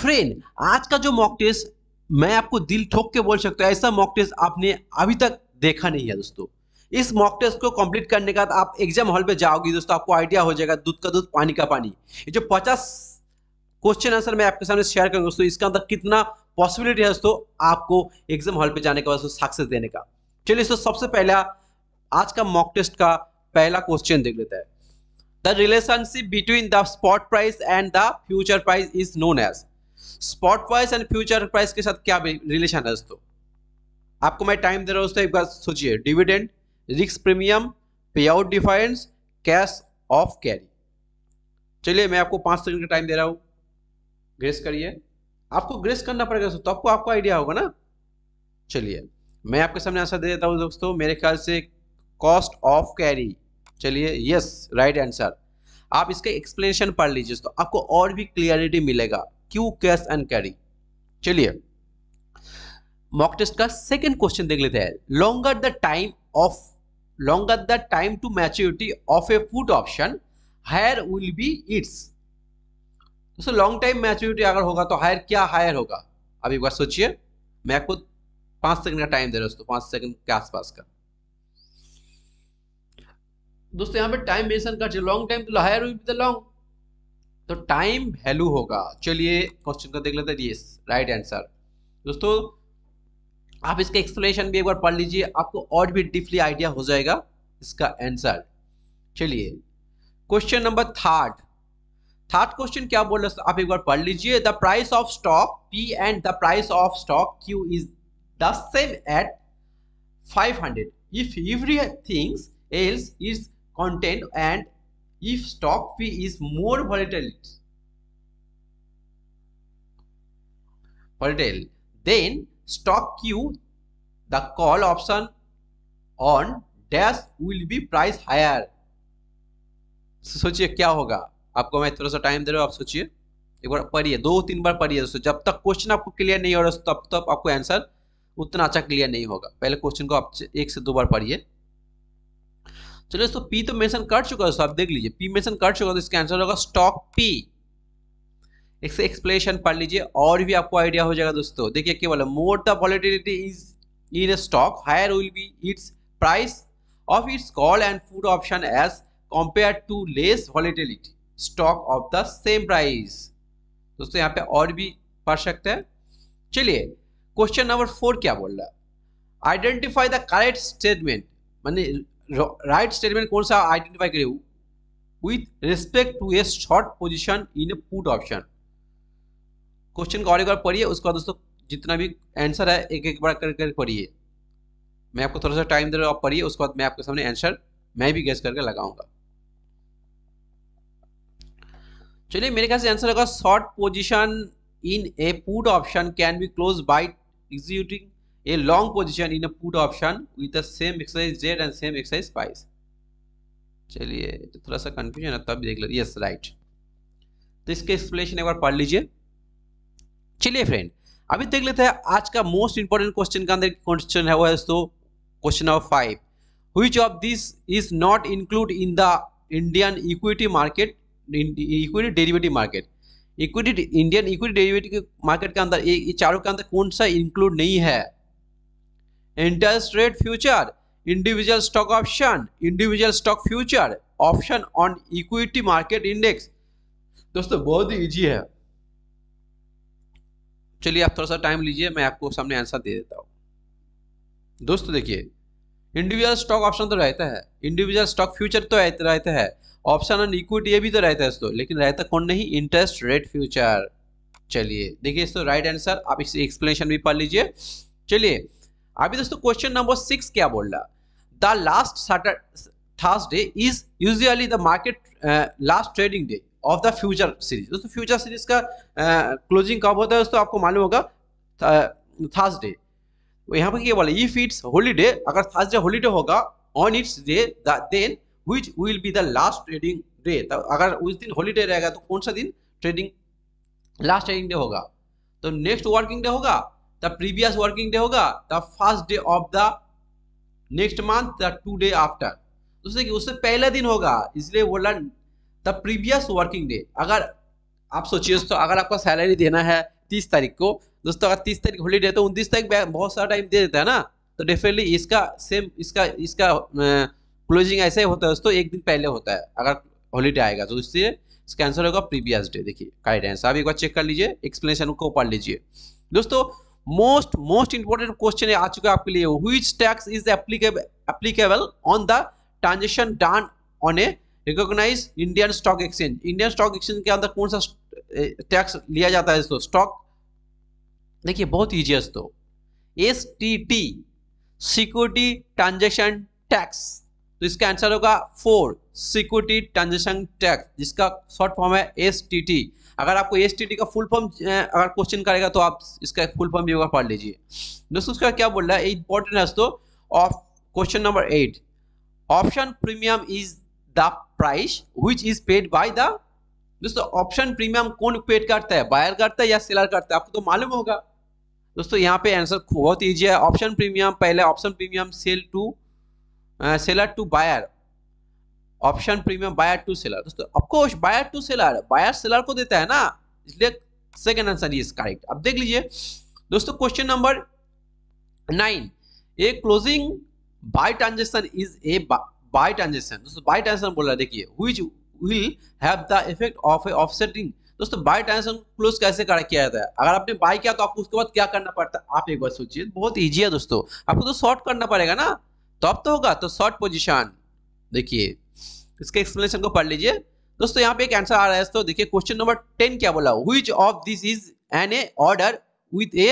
Friend आज का जो मॉक टेस्ट मैं आपको दिल ठोक के बोल सकता हूँ ऐसा मॉक टेस्ट आपने अभी तक देखा नहीं है दोस्तों इस मॉक टेस्ट को कंप्लीट करने के बाद आप एग्जाम हॉल पे जाओगे दोस्तों आपको आइडिया हो जाएगा दूध का दूध पानी का पानी ये जो पचास क्वेश्चन आंसर मैं आपके सामने शेयर करूंगा दोस्तों इसका अंदर कितना पॉसिबिलिटी है दोस्तों आपको एग्जाम हॉल पे जाने के बाद सक्सेस देने का चलिए दोस्तों सबसे पहला आज का मॉक टेस्ट का पहला क्वेश्चन देख लेता है the relationship between the spot price and the future price is known as spot price and future price के साथ क्या रिलेशन है दोस्तों आपको मैं टाइम दे रहा हूँ एक बार सोचिए dividend risk premium pay out defines cash of carry चलिए मैं आपको पांच सेकंड का टाइम दे रहा हूँ ग्रेस करिए आपको ग्रेस करना पड़ेगा दोस्तों तो आपको आपको आइडिया होगा ना चलिए मैं आपके सामने आंसर दे देता हूँ दोस्तों मेरे ख्याल से कॉस्ट ऑफ कैरी चलिए यस राइट आंसर आप इसका एक्सप्लेनेशन पढ़ लीजिए दोस्तों आपको और भी क्लियरिटी मिलेगा क्यू कैश एंड कैरी चलिए मॉक टेस्ट का सेकेंड क्वेश्चन देख लेते हैं longer the time of longer the time to maturity of a put option higher will be its दोस्तों लॉन्ग टाइम मैच्योरिटी अगर होगा तो हायर क्या हायर होगा अब एक बार सोचिए मैं आपको पांच सेकंड का टाइम दे रहा हूं दोस्तों पांच सेकंड के आसपास का दोस्तों यहां पे टाइम मेंशन कर लॉन्ग टाइम तो higher will be the long तो टाइम वैल्यू होगा चलिए क्वेश्चन का देख लेते हैं यस राइट आंसर दोस्तों आप इसका एक्सप्लेनेशन भी एक बार पढ़ लीजिए आपको और भी डीपली आइडिया हो जाएगा इसका आंसर चलिए question number third third question क्या बोल रहे आप एक बार पढ़ लीजिए the price of stock P and the price of stock Q is the same at 500 every things else is content and if stock P is more volatile volatile then stock Q the call option on dash will be price higher सोचिए क्या होगा आपको मैं थोड़ा सा time दे रहा हूँ आप सोचिए एक बार पढ़िए दो तीन बार पढ़िए दोस्तों जब तक क्वेश्चन आपको क्लियर नहीं हो रहा तब तक आपको आंसर उतना अच्छा क्लियर नहीं होगा पहले क्वेश्चन को आप एक से दो बार पढ़िए चलिए दोस्तों पी तो मेंशन कर चुका है आप देख लीजिए पी मेंशन कर चुका तो इसका आंसर होगा स्टॉक पी इससे एक्सप्लेनेशन पढ़ लीजिए और भी आपको आइडिया हो जाएगा दोस्तों देखिए क्या बोला more the volatility is in stock higher will be its price of its call and put option as compare to less volatility stock of the same price दोस्तों यहाँ पे और भी पढ़ सकते हैं चलिए क्वेश्चन नंबर फोर क्या बोल रहा है आइडेंटिफाई द करेक्ट स्टेटमेंट मानी राइट स्टेटमेंट कौन सा आइडेंटिफाई करे with respect to a short position in a put option question को और एक बार पढ़िए उसके बाद दोस्तों जितना भी आंसर है एक एक बार कर कर पढ़िए मैं आपको थोड़ा सा टाइम दे रहा हूँ पढ़िए उसके बाद मैं आपके सामने आंसर मैं भी गैस करके लगाऊंगा चलिए मेरे ख्याल से आंसर होगा short position in a put option can be close by executing a long position in a put option with the same exercise z and same exercise price चलिए तो थोड़ा सा कंफ्यूजन है तब देख लो यस राइट तो इसके एक्सप्लेनेशन एक बार पढ़ लीजिए चलिए फ्रेंड अभी देख लेते हैं आज का मोस्ट इंपॉर्टेंट क्वेश्चन का अंदर क्वेश्चन है वो है दोस्तों question number five which of these is not included in the Indian equity market in equity derivative market equity Indian equity derivative market के अंदर ये चारों के अंदर कौन सा इंक्लूड नहीं है interest rate future individual stock option individual stock future option on equity market index दोस्तों बहुत ही इजी है चलिए आप थोड़ा सा टाइम लीजिए मैं आपको सामने आंसर दे देता हूँ दोस्तों देखिए इंडिविजुअल स्टॉक ऑप्शन तो रहता है इंडिविजुअल स्टॉक फ्यूचर तो रहता है ऑप्शन ऑन इक्विटी ये भी तो रहता है दोस्तों लेकिन रहता कौन नहीं इंटरेस्ट रेट फ्यूचर चलिए देखिए दोस्तों राइट आंसर आप इस एक्सप्लेनेशन भी पढ़ लीजिए चलिए अभी दोस्तों क्वेश्चन नंबर सिक्स क्या बोल रहा the last Thursday is usually the market last trading day of the future series दोस्तों फ्यूचर सीरीज का क्लोजिंग uh, कब होता है दोस्तों आपको मालूम होगा थर्सडे uh, यहाँ पे क्या बोला इफ इट्स होलीडे अगर थर्सडे होलीडे होगा on its day then which will be the last trading day तो अगर उस दिन होलीडे रहेगा तो कौन सा दिन ट्रेडिंग लास्ट ट्रेडिंग डे होगा तो नेक्स्ट वर्किंग डे होगा the प्रीवियस वर्किंग डे होगा the first day of the next month the two day after उसने कि उससे पहला दिन होगा इसलिए बोला द प्रीवियस वर्किंग डे अगर आप सोचिए दोस्तों अगर आपका सैलरी देना है तीस तारीख को दोस्तों अगर तीस तारीख होलीडे तो उनतीस तारीख बहुत सारा टाइम दे देता है ना तो डेफिनेटली इसका सेम इसका इसका क्लोजिंग ऐसे होता है दोस्तों एक दिन पहले होता है अगर हॉलीडे आएगा तो इससे इसका आंसर होगा प्रीवियस डे देखिए गाइडेंस आप एक बार चेक कर लीजिए एक्सप्लेनेशन को पढ़ लीजिए दोस्तों मोस्ट मोस्ट इंपॉर्टेंट क्वेश्चन आ चुका है आपके लिए which tax is applicable applicable on the transaction done on a recognise Indian stock exchange Indian stock exchange के अंदर कौन सा टैक्स लिया जाता है इसको स्टॉक देखिए बहुत ईजी है दोस्तों S T T security transaction tax तो इसका आंसर होगा फोर सिक्योरिटी ट्रांजेक्शन टैक्स जिसका शॉर्ट फॉर्म है एस टी टी अगर आपको एस का फुल फॉर्म अगर क्वेश्चन करेगा तो आप इसका फुल फॉर्म भी होगा पढ़ लीजिए दोस्तों उसका क्या बोल रहा है इंपॉर्टेंट है दोस्तों of question number eight option premium is the price which is paid by the दोस्तों ऑप्शन प्रीमियम कौन पेड करता है बायर करता है या सेलर करता है आपको तो मालूम होगा दोस्तों यहाँ पे आंसर बहुत ईजी है ऑप्शन प्रीमियम पहले option premium sell to seller to buyer option premium buyer to seller दोस्तों of course buyer to seller buyer seller को देता है ना इसलिए सेकेंड आंसर इज करेक्ट अब देख लीजिए दोस्तों question number nine a closing buy transaction is a buy transaction दोस्तों बाय ट्रांजेक्शन बोल रहा है देखिए which will have the effect of a offsetting दोस्तों बाय ट्रांजेक्शन क्लोज कैसे कर किया जाता है अगर आपने बाय किया तो आपको उसके बाद क्या करना पड़ता है आप एक बार सोचिए बहुत ईजी है दोस्तों आपको तो शॉर्ट करना पड़ेगा ना तब तो, तो होगा तो शॉर्ट पोजिशन देखिए इसके एक्सप्लेनेशन को पढ़ लीजिए दोस्तों यहाँ पे एक आंसर आ रहा है तो देखिए क्वेश्चन नंबर टेन क्या बोला which of this is an a order with a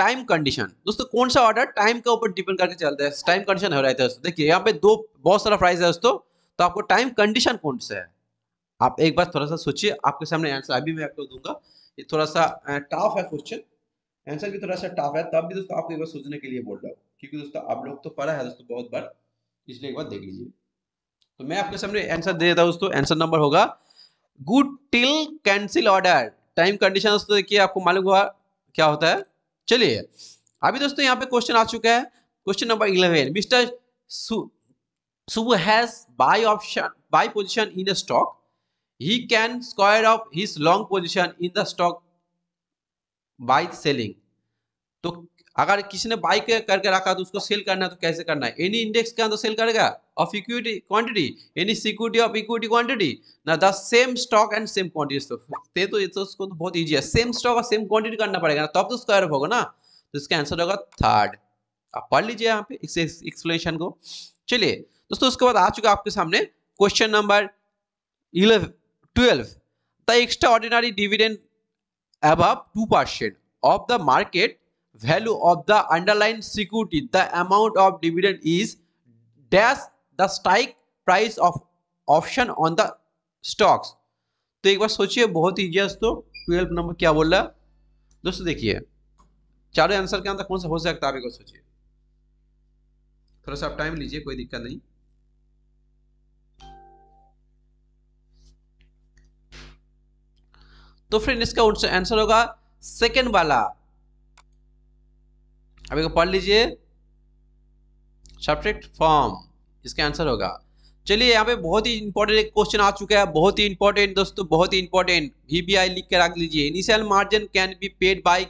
time condition दोस्तों कौन सा ऑर्डर टाइम के ऊपर डिपेंड करके चलता है टाइम कंडीशन हो रहा है तो दोस्तों देखिए यहाँ पे दो बहुत सारा प्राइस है दोस्तों तो आपको टाइम कंडीशन कौन सा है आप एक बार थोड़ा सा सोचिए आपके सामने आंसर अभी मैं आपको दूंगा ये थोड़ा सा टफ है क्वेश्चन आंसर भी थोड़ा सा टफ है तब भी दोस्तों आपको एक बार सोचने के लिए बोल रहा हूँ क्योंकि दोस्तों आप लोग तो पढ़ा है दोस्तों बहुत बार इसलिए एक बार देख लीजिए तो मैं आपके सामने आंसर दे देता हूँ दोस्तों आंसर नंबर होगा good till cancel order time condition दोस्तों देखिए आपको मालूम हुआ क्या होता है चलिए अभी दोस्तों यहाँ पे क्वेश्चन आ चुका है question number eleven mister Subah has buy option buy position in a stock he can square off his long position in the stock by selling तो अगर किसी ने बाई करके रखा तो उसको सेल करना है तो कैसे करना है एनी इंडेक्स के अंदर सेल करेगा of equity quantity any security of equity quantity ना the same stock and same quantity तो ये तो-, तो उसको तो बहुत ईजी है सेम स्टॉक और सेम क्वांटिटी करना पड़ेगा ना तब तो स्क्वायर होगा ना तो इसका आंसर होगा थर्ड आप पढ़ लीजिए यहाँ पे इस एक्सप्लेनेशन को चलिए दोस्तों उसके बाद आ चुका आपके सामने question number eleven twelve the extraordinary dividend above 2% of the market value of the underlying security the amount of dividend is dash the strike price of option on the stocks तो एक बार सोचिए बहुत easy है दोस्तों twelve number क्या बोल रहा है दोस्तों देखिए चारों आंसर के अंदर कौन सा हो सकता है आप एक बार सोचिए थोड़ा सा आप टाइम लीजिए कोई दिक्कत नहीं तो फ्रेंड इसका आंसर होगा सेकंड वाला अब एक पढ़ लीजिए सब्जेक्ट फॉर्म इसका आंसर होगा चलिए यहाँ पे बहुत ही इंपॉर्टेंट एक क्वेश्चन आ चुका है बहुत ही इंपॉर्टेंट दोस्तों बहुत ही इंपॉर्टेंट वीबीआई लिख के रख लीजिए initial margin can be paid by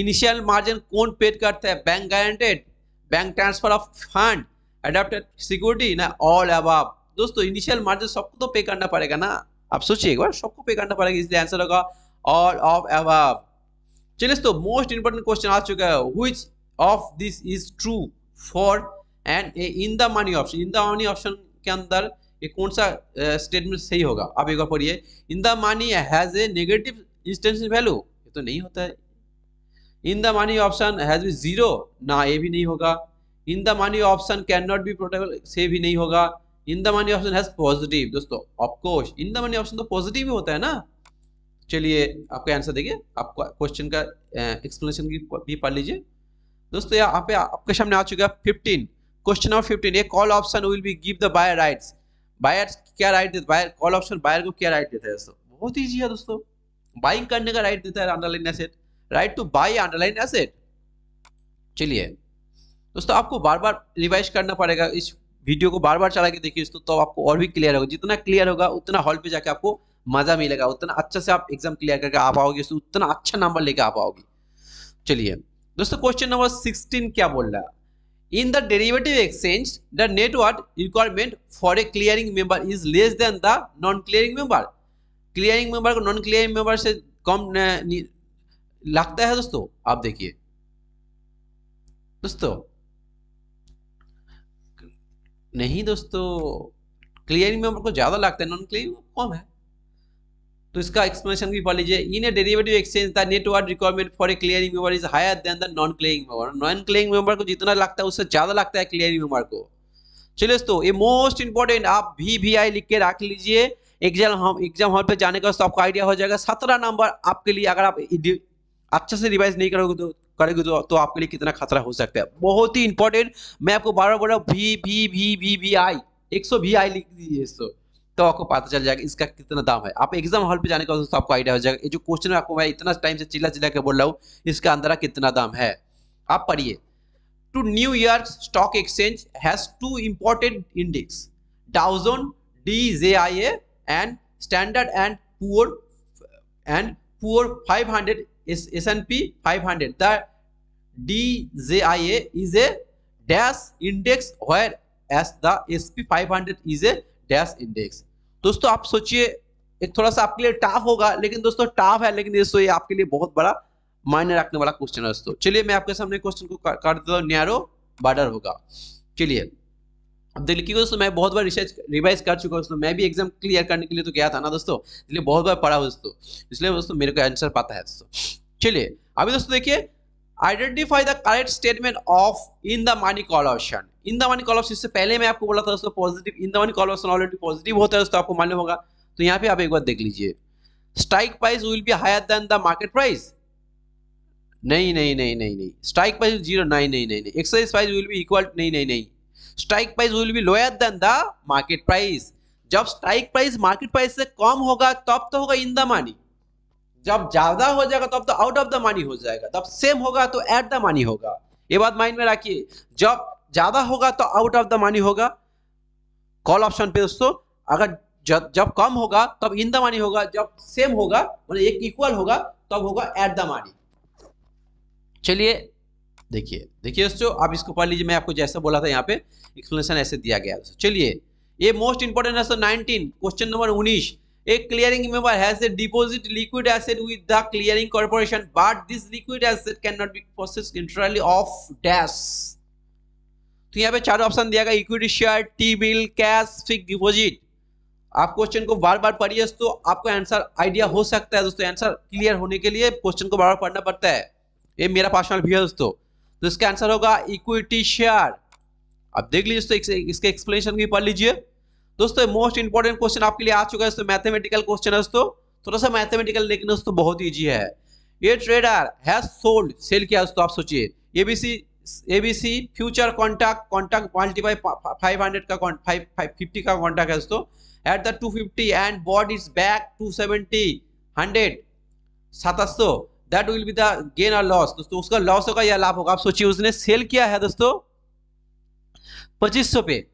initial margin कौन पेड करता है bank guaranteed bank transfer of fund accepted security ना ऑल अबाव दोस्तों इनिशियल मार्जिन सबको तो पे करना पड़ेगा ना आप सोचिए एक बार सबको पे करना पड़ेगा इसलिए आंसर होगा ऑल ऑफ एब चलिए दोस्तों मोस्ट इंपोर्टेंट क्वेश्चन आ चुका है which of this is true for and a in the money option in the money option के अंदर ये कौन सा स्टेटमेंट uh, सही होगा आप एक बार पढ़िए in the money has a negative instance value ये तो नहीं होता है in the money option has be zero ना ये भी नहीं होगा in the money option can not be profitable से भी नहीं होगा in the money option has positive दोस्तों of course in the money option तो पॉजिटिव ही होता है ना चलिए आपका आंसर देखिए आपका क्वेश्चन का एक्सप्लेनेशन भी पढ़ लीजिए दोस्तों यहाँ पे आपके सामने आ चुका है फिफ्टीन क्वेश्चन नंबर फिफ्टीन ये call option will be give the buyer rights buyer क्या राइट देता है कॉल ऑप्शन बायर को क्या राइट देता है दोस्तों बहुत ईजी है दोस्तों बाइंग करने का राइट देता है underline asset right to buy underline asset चलिए दोस्तों आपको बार बार रिवाइज करना पड़ेगा इस वीडियो को बार बार चला के देखिए दोस्तों तो आपको और भी क्लियर होगा जितना क्लियर होगा उतना हॉल पे जाके आपको मजा मिलेगा उतना अच्छे से आप एग्जाम क्लियर करके आ पाओगे तो उतना अच्छा नंबर लेके आ पाओगे चलिए दोस्तों क्वेश्चन नंबर सिक्सटीन क्या बोल रहा है in the derivative exchange the network requirement for a clearing member is less than the non clearing member clearing member को नॉन क्लियरिंग मेंबर से कम लगता है दोस्तों आप देखिए दोस्तों नहीं दोस्तों क्लियरिंग मेंबर को ज्यादा लगता है नॉन क्लियरिंग कम है तो इसका एक्सप्लेनेशन भी पढ़ लीजिए in a derivative exchange the network requirement for a clearing member is higher than the non clearing member non clearing member को जितना लगता है उससे ज्यादा लगता है क्लियरिंग मेंबर को चलिए दोस्तों ये मोस्ट इंपॉर्टेंट आप वी वी आई लिख के रख लीजिए एग्जाम हम एग्जाम हॉल पे जाने का तो आपको आइडिया हो जाएगा सत्रह नंबर आपके लिए अगर आप अच्छे से रिवाइज नहीं करोगे तो करेगी तो, तो आपके लिए कितना खतरा हो सकता है बहुत ही इंपॉर्टेंट मैं आपको बार बार बोल रहा हूँ V V V V V I एक सौ वी आई लिख दीजिए दोस्तों तो आपको पता चल जाएगा इसका कितना दाम है आप एग्जाम हॉल पे जाने का दोस्तों आपको आइडिया हो जाएगा ये जो क्वेश्चन आपको मैं इतना टाइम से चिल्ला चिल्ला के बोल रहा हूँ इसका अंदर कितना दाम है आप पढ़िए to New York stock exchange has two important index Dow Jones D J I A and Standard and Poor and Poor five hundred S and P five hundred the D J I A is a dash index where dash the S P five hundred is a dash index दोस्तों आप सोचिए थोड़ा सा आपके लिए tough होगा लेकिन दोस्तों टाफ है लेकिन दोस्तों ये आपके लिए बहुत बड़ा मायने रखने वाला क्वेश्चन है दोस्तों चलिए मैं आपके सामने क्वेश्चन को कर देता हूँ न्यारो बार्डर होगा चलिए अब देखिए दोस्तों मैं बहुत बार रिसर्च रिवाइज कर चुका हूँ दोस्तों मैं भी एग्जाम क्लियर करने के लिए तो गया था ना दोस्तों इसलिए बहुत बार पढ़ा दोस्तों इसलिए दोस्तों मेरे को आंसर पता है दोस्तों चलिए अभी दोस्तों देखिए identify the correct statement of in the money call option in the money call option इससे पहले मैं आपको बोला था दोस्तों positive in the money call option already positive होता है दोस्तों आपको मालूम होगा तो यहाँ पे आप एक बार देख लीजिए strike price will be higher than the market price नहीं नहीं नहीं नहीं नहीं स्ट्राइक प्राइस जीरो नहीं नहीं नहीं नहीं exercise price will be equal नहीं नहीं नहीं strike price will be lower than the market price जब स्ट्राइक प्राइस मार्केट प्राइस से कम होगा तब तो होगा इन द मनी जब ज्यादा हो जाएगा तब तो आउट ऑफ द मनी हो जाएगा तब सेम होगा तो एट द मनी होगा ये बात माइंड में रखिए जब ज्यादा होगा तो आउट ऑफ द मनी होगा कॉल ऑप्शन पे दोस्तों अगर जब जब कम होगा तब इन द मनी होगा जब सेम होगा मतलब एक इक्वल होगा तब होगा एट द मनी चलिए देखिए देखिए दोस्तों आप इसको पढ़ लीजिए मैं आपको जैसा बोला था यहाँ पे एक्सप्लेनेशन ऐसे दिया गया चलिए ये मोस्ट इंपोर्टेंट है दोस्तों नाइनटीन क्वेश्चन नंबर उन्नीस एक clearing member has has deposit liquid asset with the clearing corporation but this liquid asset can not be processed entirely of dash तो यहाँ पे चार ऑप्शन दिया गया equity share T bill cash fix deposit आप question को बार बार पढ़िए तो आपको आंसर आइडिया हो सकता है दोस्तों आंसर क्लियर होने के लिए क्वेश्चन को बार बार पढ़ना पड़ता है ये मेरा पर्सनल व्यू है दोस्तों तो इसका आंसर होगा इक्विटी शेयर आप देख लीजिए दोस्तों इसके एक्सप्लेनेशन भी पढ़ लीजिए दोस्तों मोस्ट इंपॉर्टेंट क्वेश्चन आपके लिए आ चुका है मैथमेटिकल क्वेश्चन है दोस्तों थोड़ा सा मैथमेटिकल लेकिन दोस्तों बहुत ईजी है ये ट्रेडर हैज सोल्ड सेल किया दोस्तों आप सोचिए ABC ABC future contract contract multiply five hundred का फिफ्टी का कॉन्टैक्ट है दोस्तों at the two fifty and bond is back to seventy hundred सतास that will be the gain और लॉस दोस्तों उसका लॉस होगा या लाभ होगा आप सोचिए उसने सेल किया है दोस्तों पच्चीस सौ पे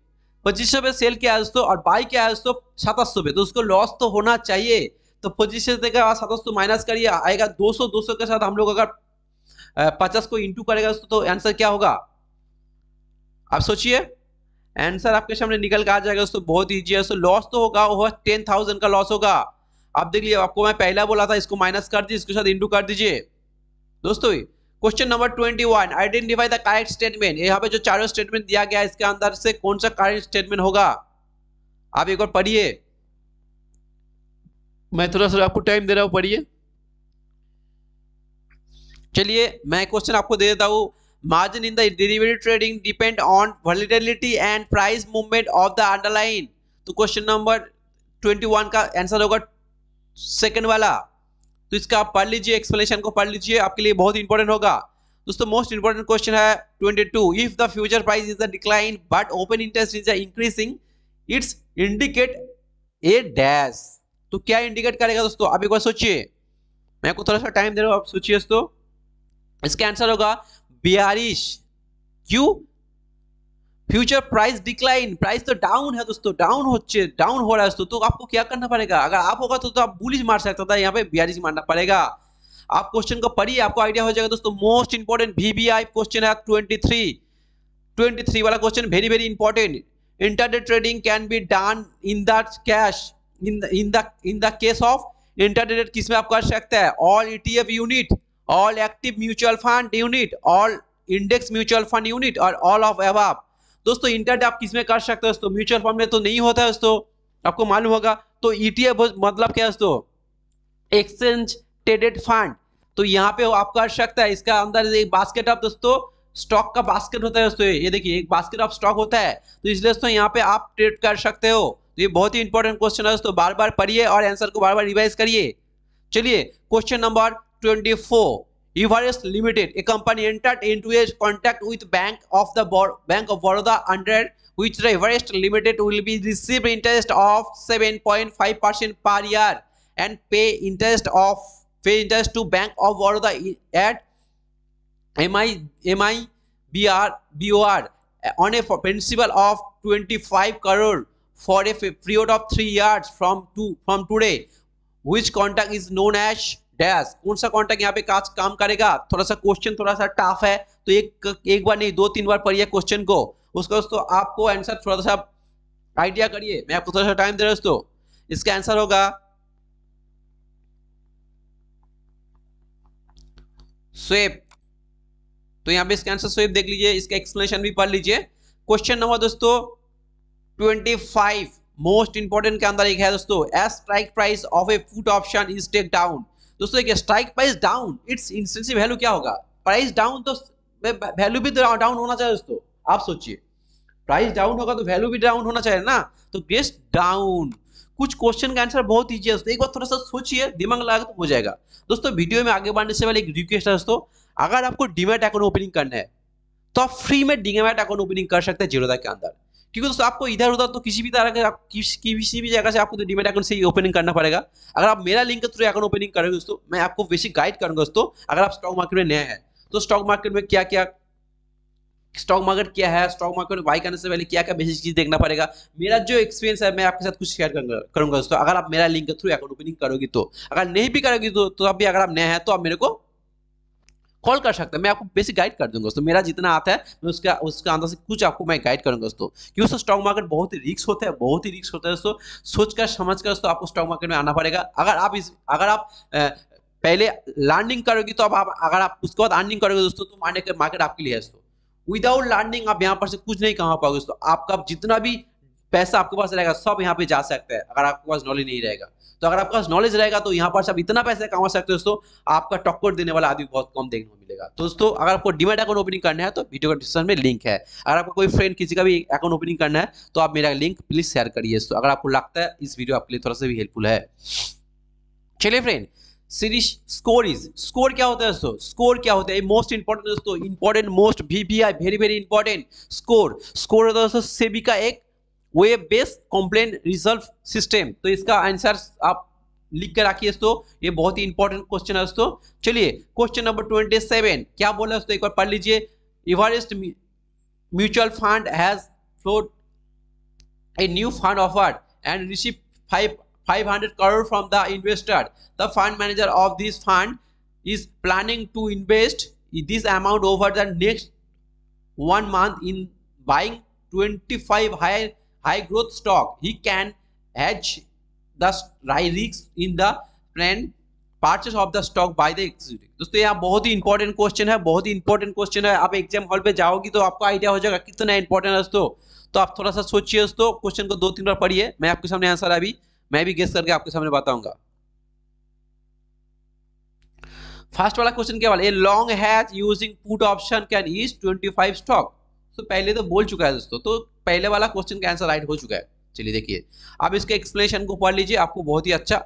पच्चीस पे सेल किया दोस्तों और बाई किया दोस्तों सताश पे तो उसको लॉस तो होना चाहिए तो पच्चीस देगा सताश माइनस करिए आएगा दो सौ दो सौ के साथ हम लोग अगर पचास को इंटू करेगा दोस्तों तो आंसर क्या होगा आप सोचिए आंसर आपके सामने निकल के आ जाएगा दोस्तों बहुत ईजी है दोस्तों लॉस तो होगा वह टेन थाउजेंड का लॉस होगा आप देख लीजिए आपको मैं पहला बोला था इसको माइनस कर दीजिए इसके साथ इंटू कर दीजिए दोस्तों question number twenty one identify the correct statement यहाँ पे जो चारों स्टेटमेंट दिया गया है इसके अंदर से कौन सा करेक्ट स्टेटमेंट होगा आप एक बार पढ़िए मैं थोड़ा सा आपको टाइम दे रहा हूँ पढ़िए चलिए मैं क्वेश्चन आपको दे देता हूँ margin in the derivative trading depend on volatility and price movement of the underline तो क्वेश्चन नंबर 21 का आंसर होगा सेकंड वाला तो इसका आप पढ़ लीजिए एक्सप्लेनेशन को पढ़ लीजिए आपके लिए बहुत इंपॉर्टेंट होगा दोस्तों मोस्ट इंपॉर्टेंट क्वेश्चन है 22 if the future price is the decline but open interest is increasing its indicate a dash तो क्या इंडिकेट करेगा दोस्तों आप एक बार सोचिए मैं आपको थोड़ा सा टाइम दे रहा हूं आप सोचिए दोस्तों इसका आंसर होगा बिहारिश क्यों फ्यूचर प्राइस डिक्लाइन प्राइस तो डाउन है दोस्तों डाउन हो डाउन हो रहा है दोस्तों तो आपको क्या करना पड़ेगा अगर आप होगा तो, तो आप बुलिस मार सकता था यहाँ पे बियारिश मारना पड़ेगा आप क्वेश्चन को पढ़िए आपको आइडिया हो जाएगा दोस्तों मोस्ट इंपॉर्टेंट वीबीआई क्वेश्चन है ट्वेंटी थ्री ट्वेंटी थ्री वाला question very very important internet trading can be done in the cash in the in the case of internet किस में आप कर सकते हैं all ETF unit all active mutual fund unit all index mutual fund unit और all of above दोस्तों internet आप किसमें कर सकते हो म्यूचुअल फंड में तो नहीं होता है दोस्तों आपको मालूम होगा तो ईटीएफ e मतलब क्या दोस्तों एक्सचेंज ट्रेडेड फंड तो यहाँ पे आप कर सकता है इसका अंदर एक बास्केट ऑफ दोस्तों स्टॉक का बास्केट होता है दोस्तों ये देखिए एक बास्केट ऑफ स्टॉक होता है तो इसलिए दोस्तों यहाँ पे आप ट्रेड कर सकते हो तो ये बहुत ही इंपॉर्टेंट क्वेश्चन है दोस्तों बार बार पढ़िए और आंसर को बार बार रिवाइज करिए चलिए question number twenty four Everest Limited, a company entered into a contract with Bank of the Bank of Baroda under which the Everest Limited will be received interest of 7.5% per year and pay interest of pay interest to Bank of Baroda at MI BR BOR on a principal of 25 crore for a period of 3 years from to, from today which contract is known as dash कौन सा contact यहाँ पे काज काम करेगा थोड़ा सा question थोड़ा सा टफ है तो एक एक बार नहीं दो तीन बार पढ़िए क्वेश्चन को उसका दोस्तों आपको आंसर थोड़ा सा आइडिया करिए मैं आपको थोड़ा सा टाइम दे रहा हूँ दोस्तों इसका आंसर होगा स्वेप तो यहाँ पे इसका आंसर स्वेप देख लीजिए इसका एक्सप्लेनेशन भी पढ़ लीजिए क्वेश्चन नंबर दोस्तों ट्वेंटी फाइव मोस्ट इंपॉर्टेंट के अंदर एक है दोस्तों as strike price of a put option is take down दोस्तों एक strike price down its intrinsic value क्या होगा प्राइस डाउन तो वैल्यू भी डाउन होना चाहिए दोस्तों आप सोचिए प्राइस डाउन होगा तो वैल्यू भी डाउन होना चाहिए ना तो गेस डाउन कुछ क्वेश्चन का आंसर बहुत ईजी है दोस्तों एक बार थोड़ा सा सोचिए दिमाग लगा तो हो जाएगा दोस्तों वीडियो में आगे बढ़ने से पहले एक रिक्वेस्ट है दोस्तों अगर आपको डीमेट अकाउंट ओपनिंग करना है तो आप फ्री में डीमेट अकाउंट ओपनिंग कर सकते हैं जीरोदा के अंदर क्योंकि दोस्तों आपको इधर उधर तो किसी भी तरह के किसी भी जगह से आपको डिमेट तो अकाउंट से ही ओपनिंग करना पड़ेगा अगर आप मेरा लिंक के थ्रू अकाउंट ओपनिंग करेंगे दोस्तों मैं आपको बेसिक गाइड करूंगा दोस्तों अगर आप स्टॉक मार्केट में नया है तो स्टॉक मार्केट में क्या क्या स्टॉक मार्केट क्या है स्टॉक मार्केट में बाई करने से पहले क्या क्या बेसिक चीज देखना पड़ेगा मेरा जो एक्सपीरियंस है मैं आपके साथ कुछ शेयर करूंगा दोस्तों अगर आप मेरा लिंक के थ्रू अकाउंट ओपनिंग करोगी तो अगर नहीं भी करोगी तो, तो अभी अगर आप नया है तो आप मेरे को कॉल कर सकते हैं मैं आपको बेसिक गाइड कर दूंगा दोस्तों मेरा जितना आता है मैं उसका उसका अंदर से कुछ आपको मैं गाइड करूंगा दोस्तों क्यों दोस्तों स्टॉक मार्केट बहुत ही रिक्स होता है बहुत ही रिक्स होता है दोस्तों सोचकर समझ कर दोस्तों आपको स्टॉक मार्केट में आना पड़ेगा अगर आप इस अगर आप पहले लर्निंग करोगे तो अब आप अगर आप उसके बाद अर्निंग करोगे दोस्तों तो मार्केट आपके लिए है दोस्तों विदाउट लर्निंग आप यहाँ पर से कुछ नहीं कमा पाओगे दोस्तों आपका जितना भी पैसा आपके पास रहेगा सब यहाँ पे जा सकते हैं अगर आपके पास नॉलेज नहीं रहेगा तो अगर आपके पास नॉलेज रहेगा तो यहाँ पर सब इतना पैसा कमा सकते हो दोस्तों आपका टक्कर देने वाला आदमी बहुत कम देखने को मिलेगा तो दोस्तों अगर आपको डिमेट अकाउंट ओपनिंग करना है तो वीडियो का डिस्क्रिप्शन में लिंक है अगर आपका कोई फ्रेंड किसी का भी अकाउंट ओपनिंग करना है तो आप मेरा लिंक प्लीज शेयर करिए दोस्तों अगर आपको लगता है इस वीडियो आपके लिए थोड़ा सा भी हेल्पफुल है चलिए friend series score is score क्या होता है दोस्तों स्कोर क्या होता है मोस्ट इंपॉर्टेंट दोस्तों important most VPI very very important score score होता है दोस्तों सेबी का एक web based complaint resolve system तो इसका आंसर आप लिख कर रखिए दोस्तों ये बहुत ही इंपॉर्टेंट क्वेश्चन है दोस्तों चलिए क्वेश्चन नंबर 27 क्या बोला दोस्तों एक बार पढ़ लीजिए Everest mutual fund has float a new fund offered and receive 5 500 crore from the investor the fund manager of this fund is planning to invest this amount over the next one month in buying twenty five higher high growth stock, he can hedge the risk in the plan purchase of the stock by the executive दोस्तों यहाँ बहुत ही important question है बहुत ही important question है आप exam hall पे जाओगी तो आपको आइडिया हो जाएगा कितना इंपॉर्टेंट है दोस्तों तो आप थोड़ा सा सोचिए दोस्तों क्वेश्चन को दो तीन बार पढ़िए मैं आपके सामने आंसर अभी मैं भी गेस करके आपके सामने बताऊंगा फर्स्ट वाला क्वेश्चन क्या वाला a long has using put option can is 25 stock तो पहले तो बोल चुका है दोस्तों तो पहले वाला क्वेश्चन का आंसर राइट हो चुका है चलिए देखिए आप इसके एक्सप्लेनेशन को पढ़ लीजिए आपको बहुत ही अच्छा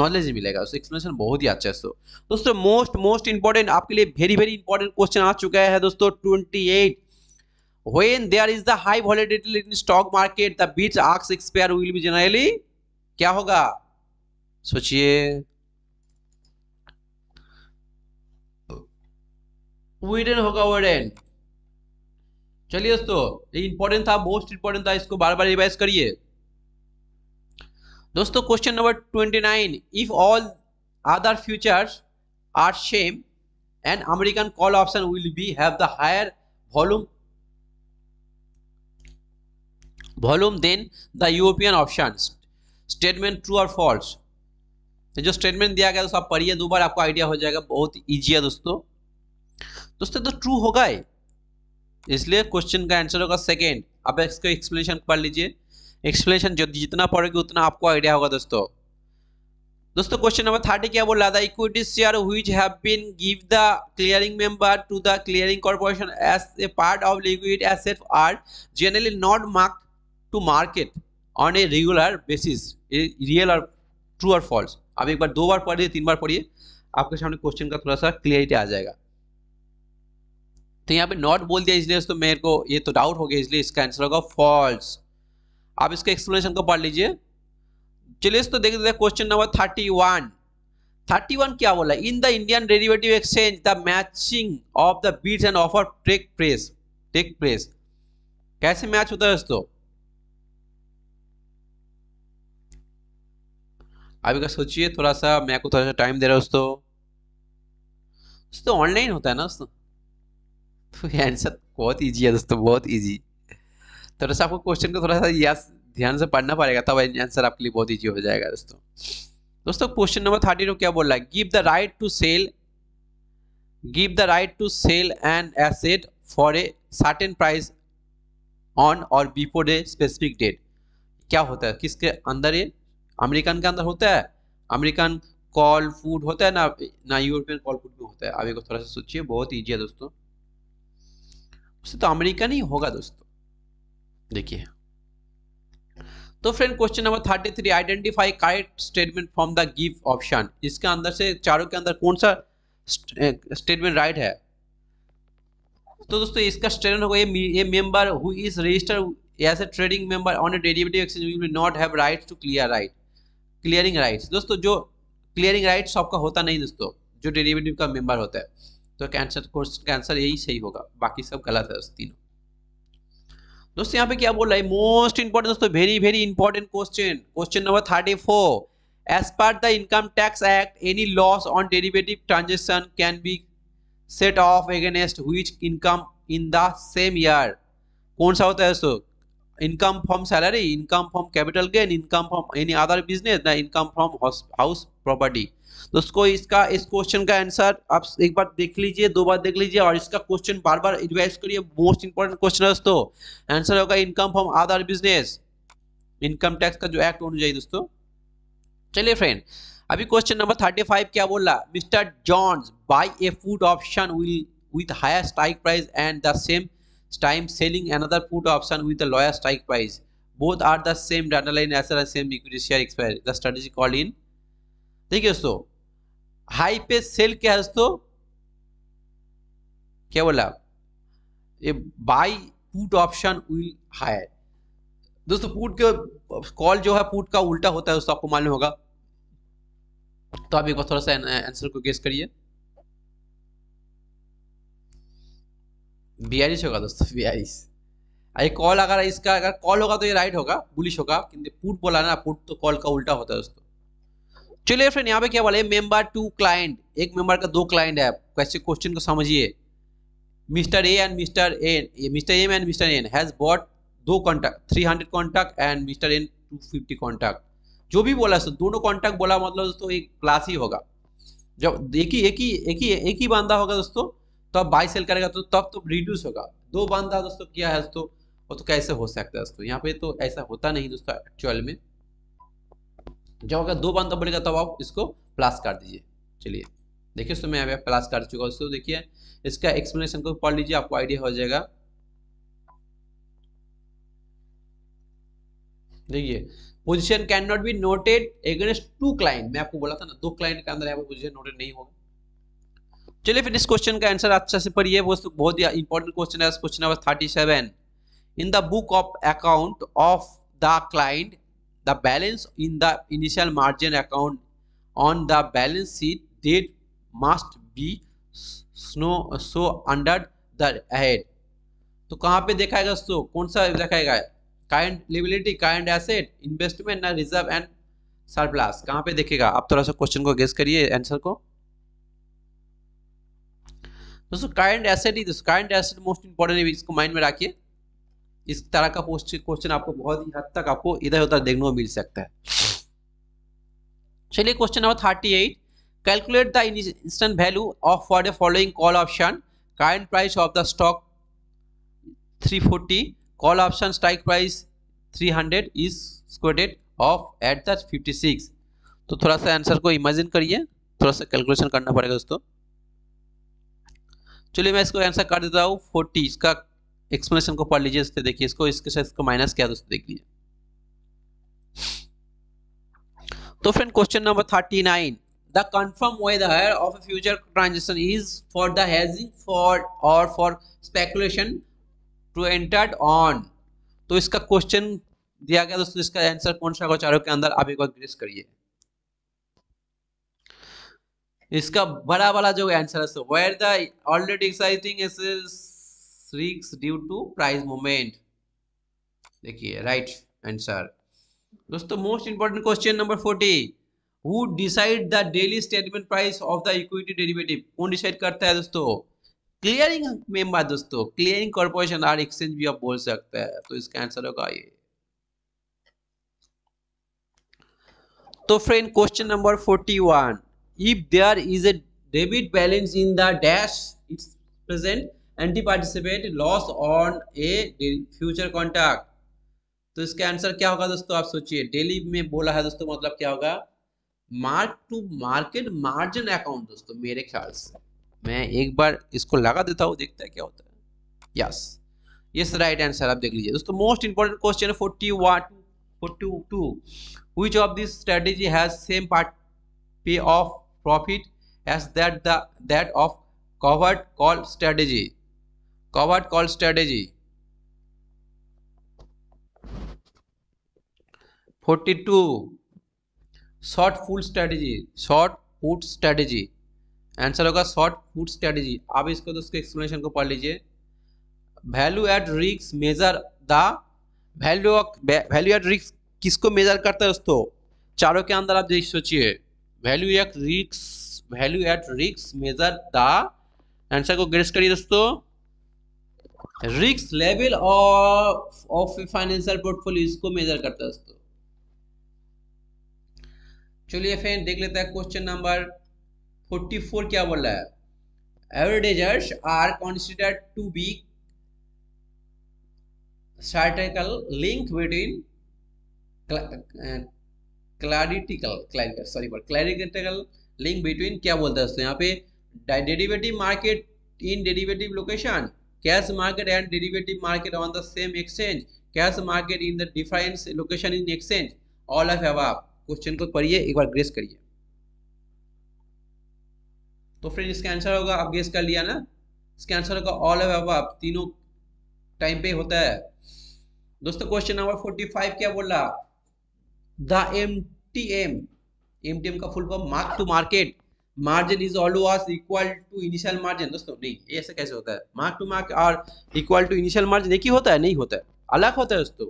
नॉलेज मिलेगा उस एक्सप्लेनेशन बहुत ही अच्छा है दोस्तों दोस्तों मोस्ट मोस्ट इंपॉर्टेंट आपके लिए वेरी वेरी इंपॉर्टेंट क्वेश्चन आ चुका है दोस्तों twenty eight when there is the high volatility in stock market the bid ask expire will be generally क्या होगा सोचिए विडन होगा विडन चलिए दोस्तों ये इंपॉर्टेंट था मोस्ट इंपॉर्टेंट था इसको बार बार रिवाइज करिए दोस्तों question number twenty nine if all other futures are same and American call option will be have the higher volume volume then the European option statement true और false जो statement दिया गया दोस्तों आप पढ़िए दो बार आपको आइडिया हो जाएगा बहुत ईजी है दोस्तों दोस्तों तो ट्रू होगा ही इसलिए क्वेश्चन का आंसर होगा सेकेंड आप इसका एक्सप्लेनेशन पढ़ लीजिए एक्सप्लेनेशन जो जितना पढ़ोगे उतना आपको आइडिया होगा दोस्तों दोस्तों क्वेश्चन नंबर थर्टी क्या बोल रहा था equity share which have been give the clearing member to the clearing corporation as a part of liquid asset are generally not mark to market on a regular basis real और true और false आप एक बार दो बार पढ़िए तीन बार पढ़िए आपके सामने क्वेश्चन का थोड़ा सा क्लियरिटी आ जाएगा तो यहाँ पे नॉट बोल दिया इसलिए तो मेरे को ये तो डाउट हो गया इसलिए इसका आंसर होगा फॉल्स आप इसके एक्सप्लेनेशन को पढ़ लीजिए चलिए तो देख देते question number thirty one thirty one क्या बोला in the Indian derivative exchange the matching of the bid and offer take place take place कैसे मैच होता है दोस्तों अभी का सोचिए थोड़ा सा मैं को थोड़ा सा टाइम दे रहा हूँ दोस्तों ऑनलाइन होता है ना दोस्तों तो ये आंसर बहुत ईजी है दोस्तों बहुत ईजी थोड़ा सा आपको क्वेश्चन को थोड़ा सा याद ध्यान से पढ़ना पड़ेगा तब आंसर आपके लिए बहुत ईजी हो जाएगा दोस्तों दोस्तों क्वेश्चन नंबर थर्टी क्या बोल रहा है give the right to sell give the right to sell and asset for a certain price on और बिफोर ए स्पेसिफिक डेट क्या होता है किसके अंदर ये अमेरिकन के अंदर होता है अमेरिकन कॉल फूड होता है ना ना यूरोपियन कॉल फूड में होता है अभी को थोड़ा सा सोचिए बहुत ईजी है दोस्तों से तो अमेरिका नहीं होगा दोस्तों देखिए तो friend question number thirty three identify correct statement from the give option इसके अंदर से चारों के अंदर कौन सा स्टेटमेंट राइट है तो दोस्तों इसका स्टेटमेंट होगा ये ये member who is registered as a trading member on a derivative exchange will not have rights to clear right clearing rights दोस्तों जो क्लियरिंग राइट्स आपका होता नहीं दोस्तों जो डेरिवेटिव का मेंबर होता है तो कैंसर क्वेश्चन का आंसर यही सही होगा बाकी सब गलत है तीनों दोस्तों यहाँ पे क्या बोल रहा है मोस्ट इंपॉर्टेंट दोस्तों very very important question question number thirty four as per the income tax act any loss on derivative transaction can be set off against हुई income in the same year कौन सा होता है दोस्तों income from salary, income from capital gain, income from any other business, the income from house property. तो उसको इसका इस क्वेश्चन का आंसर आप एक बार देख लीजिए दो बार देख लीजिए और इसका क्वेश्चन बार बार रिवाइज करिए मोस्ट इंपोर्टेंट क्वेश्चन है दोस्तों आंसर होगा income from other business income tax का जो एक्ट अनुजाई दोस्तों चलिए फ्रेंड अभी क्वेश्चन नंबर थर्टी फाइव क्या बोल रहा mister Jones buy a put option will with higher strike price and the same time selling another put option with the lower strike price. Both are the same data line as well as same equity share expiry. The strategy called in. देखिए दोस्तों high पे cell क्या है दोस्तों क्या बोला ये buy put option will higher दोस्तों पुट के कॉल जो है पुट का उल्टा होता है दोस्तों आपको मालूम होगा तो आप एक बार थोड़ा सा आंसर को गेस करिए बियारिश होगा दोस्तों बियारिश अरे कॉल अगर इसका अगर कॉल होगा तो ये राइट होगा बुलिश होगा किंतु पुट बोला ना पुट तो कॉल का उल्टा होता है दोस्तों चलिए फ्रेंड यहाँ पे क्या बोला मेंबर टू क्लाइंट एक मेंबर का दो क्लाइंट है कैसे क्वेश्चन को समझिए mister A and mister N mister M and mister N has bought दो contract three hundred contract and mister N two fifty contract जो भी बोला दोस्तों दोनों कॉन्टैक्ट बोला मतलब दोस्तों एक क्लास ही होगा जब एक ही एक ही एक ही एक ही बांधा होगा दोस्तों तो आप बाई सेल करेगा तो तब तो रिड्यूस होगा दो बंदा दोस्तों किया है दोस्तों वो तो कैसे हो सकता है दोस्तों यहाँ पे तो ऐसा होता नहीं दोस्तों एक्चुअल में जब अगर दो बंदा बढ़ेगा तब तो आप इसको प्लस कर दीजिए चलिए देखिए दोस्तों मैं यहाँ प्लस कर चुका हूँ दोस्तों देखिए इसका एक्सप्लेनेशन को पढ़ लीजिए आपको आइडिया हो जाएगा देखिए position can not be noted against to client मैं आपको बोला था ना दो क्लाइंट के अंदर यहाँ पे पोजीशन नोटेड नहीं होगा चलिए फिर इस क्वेश्चन का आंसर अच्छा से पढ़िए वो तो बहुत ही इंपॉर्टेंट क्वेश्चन है question number thirty seven in the book of account of the client the balance in the initial margin account on the balance sheet date must be shown so under the head तो कहाँ पे देखा है दोस्तों कौन सा देखा है kind liability kind asset investment ना रिजर्व एंड सरप्लस कहाँ पे देखेगा आप थोड़ा सा क्वेश्चन को गेस करिए आंसर को दोस्तों current asset is current asset most important है इसको माइंड में रखिए इस तरह का क्वेश्चन आपको बहुत ही हद तक आपको इधर उधर देखने को मिल सकता है चलिए question number thirty eight calculate the instant value of for the following call option current price of the stock 340 call option strike price 300 is quoted off at the 56 तो थोड़ा सा आंसर को इमेजिन करिए थोड़ा सा कैलकुलेशन करना पड़ेगा दोस्तों चलिए मैं इसको आंसर कर देता हूँ फोर्टी इसका एक्सप्लेनेशन को पढ़ लीजिए इससे देखिए इसको इसके साथ इसको माइनस किया दोस्तों देख लीजिए तो friend question number thirty nine the confirm whether of future transaction is for the hedging for और for speculation to to on तो इसका क्वेश्चन दिया गया दोस्तों इसका आंसर कौन सा चारों के अंदर आप एक बार ग्रेस करिए इसका बड़ा वाला जो आंसर है so where the already exciting रिक्स ड्यू टू प्राइस मूवमेंट देखिए राइट आंसर दोस्तों most important question number forty who decide the daily statement price of the equity derivative कौन डिसाइड करता है दोस्तों क्लियरिंग मेंबर दोस्तों क्लियरिंग कॉर्पोरेशन और exchange भी आप बोल सकते हैं तो इसका आंसर होगा ये तो friend question number forty one if there is a debit balance in the dash it's present anti-participate loss on a future contract तो इसका आंसर क्या होगा दोस्तों आप सोचिए डेली में बोला है दोस्तों मतलब क्या होगा mark to market margin account दोस्तों मेरे ख्याल से मैं एक बार इसको लगा देता हूँ देखता है क्या होता है यस यस राइट आंसर आप देख लीजिए दोस्तों most important question forty what forty two which of this strategy has same part pay off profit as that the that of covered call strategy covered call strategy 42 short foot strategy short foot strategy answer होगा short foot strategy आप इसको तो उसके explanation को पढ़ लीजिए value eight रिक्स measure the value value eight रिक्स किसको मेजर करता है दोस्तों चारों के अंदर आप देखिए सोचिए वैल्यू एट रिक्स वैल्यू एट रिक्स मेजर द आंसर को ग्रेस करिए दोस्तों रिक्स level of of financial portfolio इसको मेजर करता है दोस्तों चलिए फ्रेंड देख लेते हैं क्वेश्चन नंबर 44 क्या बोल रहा है averagers are considered to be critical link between critical clerical sorry पर क्लैरिटिकल लिंक बिटवीन क्या बोलता है दोस्तों यहाँ पे derivative market in derivative location cash market and derivative market on the same exchange cash market in the difference location in exchange all of above आप question को पढ़िए एक बार ग्रेस करिए तो फ्रेंड इसका आंसर होगा आप गेस कर लिया ना इसका आंसर होगा ऑल ऑफ एव आप तीनों टाइम पे होता है दोस्तों क्वेश्चन नंबर फोर्टी क्या बोल रहा the M T M M T M का full form mark to market margin is always equal to initial margin दोस्तों नहीं ऐसा कैसे होता है मार्क टू मार्क और इक्वल टू इनिशियल मार्जिन एक ही होता है नहीं होता है अलग होता है दोस्तों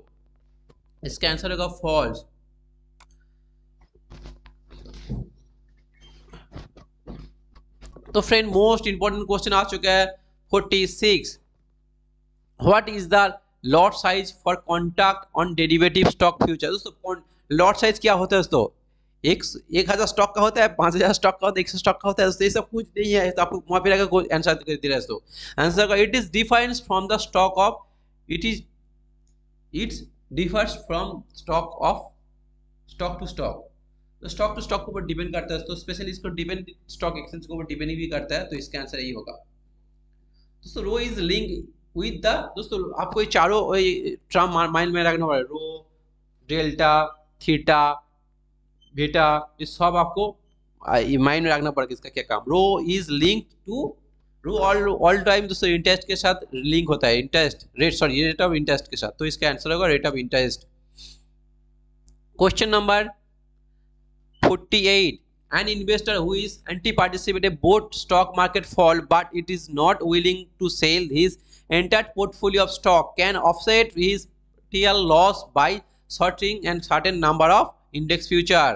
इसका आंसर होगा फॉल्स तो फ्रेंड मोस्ट इंपॉर्टेंट क्वेश्चन आ चुका है 46 what is the lot size for contract on derivative stock future दोस्तों लॉट साइज क्या होता है दोस्तों एक एक हज़ार स्टॉक का होता है पाँच हज़ार स्टॉक का होता है एक सौ स्टॉक का होता है दोस्तों ये सब कुछ नहीं है तो आपको वहाँ पे कोई आंसर दे रहा है दोस्तों आंसर का it is defines from the stock of it is its differs from stock of stock to stock तो स्टॉक टू स्टॉक के ऊपर डिपेंड करता है तो स्पेशली इसको डिपेंड स्टॉक एक्सचेंज के ऊपर डिपेंड भी करता है तो इसका आंसर यही होगा दोस्तों rho is link with the दोस्तों आपको ये चारों टर्म माइंड में रखना पड़ेगा रो डेल्टा थीटा बीटा ये सब आपको माइंड में रखना पड़ेगा इसका क्या काम rho is link to rho all all time दोस्तों इंटरेस्ट के साथ लिंक होता है interest rate sorry rate of interest के साथ तो इसका आंसर होगा rate of interest question number 48 an investor who is anticipated bought stock market fall but it is not willing to sell his entire portfolio of stock can offset his TL loss by searching and certain number of index future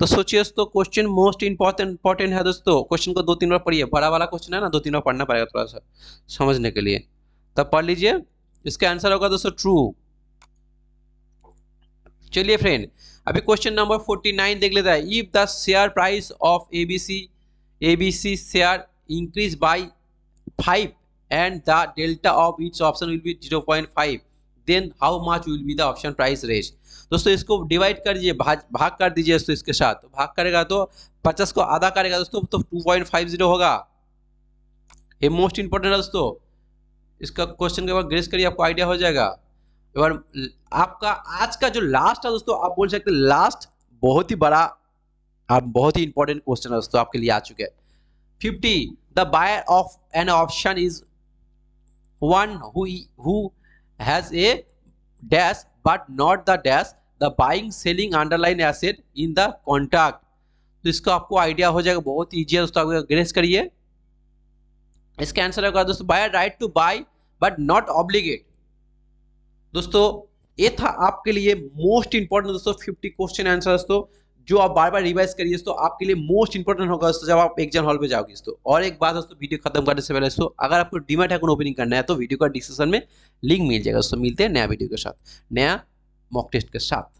तो सोचिए दोस्तों question most important important है दोस्तों question को दो तीन बार पढ़िए बड़ा वाला क्वेश्चन है ना दो तीन बार पढ़ना पड़ेगा थोड़ा सा समझने के लिए तब पढ़ लीजिए इसका आंसर होगा दोस्तों ट्रू चलिए फ्रेंड अभी क्वेश्चन नंबर फोर्टी नाइन देख लेता है if the share price of A B share increase by five and the delta of each option will be zero point five then how much will be the option price raise दोस्तों इसको divide कर दीजिए भाग भाग कर दीजिए दोस्तों इसके साथ भाग करेगा तो पचास को आधा करेगा दोस्तों तो टू पॉइंट फाइव जीरो होगा ये मोस्ट इंपॉर्टेंट है दोस्तों इसका क्वेश्चन के बाद ग्रेस करिए आपको आइडिया हो जाएगा और आपका आज का जो लास्ट है दोस्तों आप बोल सकते हैं लास्ट बहुत ही बड़ा और बहुत ही इंपॉर्टेंट क्वेश्चन है दोस्तों आपके लिए आ चुके हैं fifty the buyer of an option is one who has a dash but not the dash the buying selling underline asset in the contract तो इसका आपको आइडिया हो जाएगा बहुत ईजी है दोस्तों ग्रेस करिए इसका आंसर होगा दोस्तों buy right to buy but not obligate दोस्तों ये था आपके लिए मोस्ट इंपॉर्टेंट दोस्तों 50 क्वेश्चन आंसर दोस्तों जो आप बार बार रिवाइज करिए तो आपके लिए मोस्ट इंपॉर्टेंट होगा दोस्तों जब आप एग्जाम हॉल पे जाओगे दोस्तों और एक बात दोस्तों वीडियो खत्म करने से पहले दोस्तों अगर आपको डीमेट अकाउंट ओपनिंग करना है तो वीडियो का डिस्क्रिप्शन में लिंक मिल जाएगा दोस्तों मिलते हैं नया वीडियो के साथ नया मॉक टेस्ट के साथ